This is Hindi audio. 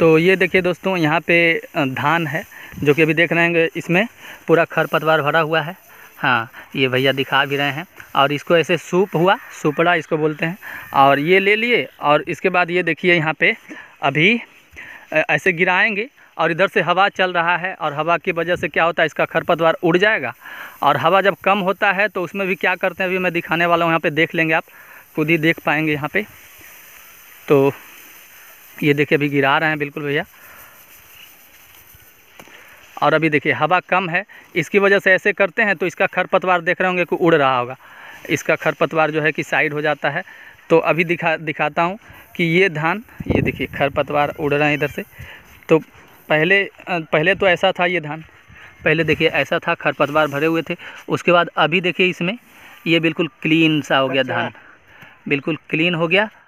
तो ये देखिए दोस्तों यहाँ पे धान है जो कि अभी देख रहे हैं इसमें पूरा खरपतवार भरा हुआ है हाँ ये भैया दिखा भी रहे हैं और इसको ऐसे सूप हुआ सूपड़ा इसको बोलते हैं और ये ले लिए और इसके बाद ये देखिए यहाँ पे अभी ऐसे गिराएंगे और इधर से हवा चल रहा है और हवा की वजह से क्या होता है इसका खरपतवार उड़ जाएगा और हवा जब कम होता है तो उसमें भी क्या करते हैं अभी मैं दिखाने वाला हूँ यहाँ पर देख लेंगे आप खुद ही देख पाएंगे यहाँ पर तो ये देखिए अभी गिरा रहे हैं बिल्कुल भैया और अभी देखिए हवा कम है इसकी वजह से ऐसे करते हैं तो इसका खरपतवार देख रहे होंगे कि उड़ रहा होगा इसका खरपतवार जो है कि साइड हो जाता है तो अभी दिखा दिखाता हूँ कि ये धान ये देखिए खरपतवार उड़ रहे हैं इधर से तो पहले पहले तो ऐसा था ये धान पहले देखिए ऐसा था खरपतवार भरे हुए थे उसके बाद अभी देखिए इसमें ये बिल्कुल क्लीन सा हो गया अच्छा। धान बिल्कुल क्लीन हो गया